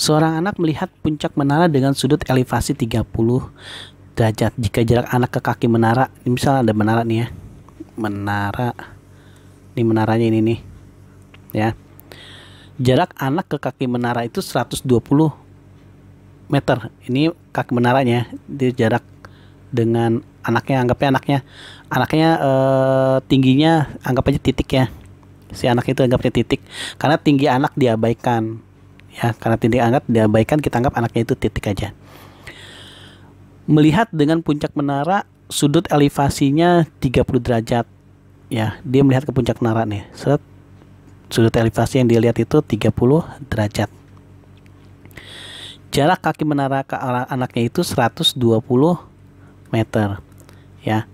Seorang anak melihat puncak menara dengan sudut elevasi 30 derajat. Jika jarak anak ke kaki menara, ini misalnya ada menara nih ya. Menara. Ini menaranya ini nih. Ya. Jarak anak ke kaki menara itu 120 meter. Ini kaki menaranya. Dia jarak dengan anaknya anggapnya anaknya anaknya eh, tingginya anggap aja titik ya si anak itu anggapnya titik karena tinggi anak diabaikan ya karena tidak dianggap diabaikan kita anggap anaknya itu titik aja melihat dengan puncak menara sudut elevasinya 30 derajat ya dia melihat ke puncak menara nih Set, sudut elevasi yang dilihat itu 30 derajat jarak kaki menara ke arah anaknya itu 120 meter ya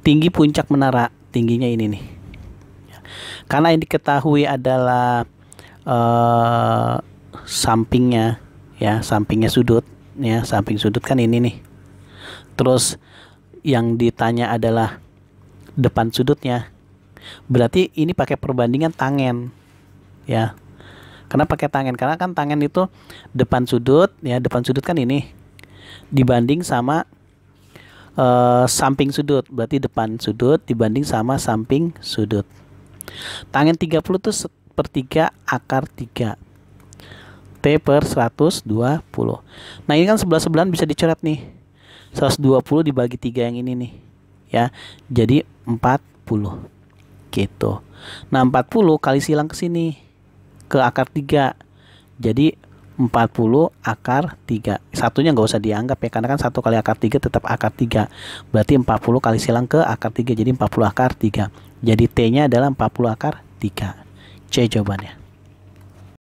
tinggi puncak menara tingginya ini nih ya, karena yang diketahui adalah uh, sampingnya ya sampingnya sudut ya samping sudut kan ini nih terus yang ditanya adalah depan sudutnya berarti ini pakai perbandingan tangen ya karena pakai tangen karena kan tangen itu depan sudut ya depan sudut kan ini dibanding sama uh, samping sudut berarti depan sudut dibanding sama samping sudut tangen 30 itu sepertiga akar 3 T per 120. Nah ini kan sebelah sebelahan bisa dicoret nih. 120 dibagi 3 yang ini nih. Ya, jadi 40. Gitu. Nah 40 kali silang ke sini. Ke akar 3. Jadi 40 akar 3 Satunya nggak usah dianggap ya Karena kan satu kali akar 3 tetap akar 3 Berarti 40 kali silang ke akar 3 Jadi 40 akar 3 Jadi T nya adalah 40 akar 3 C jawabannya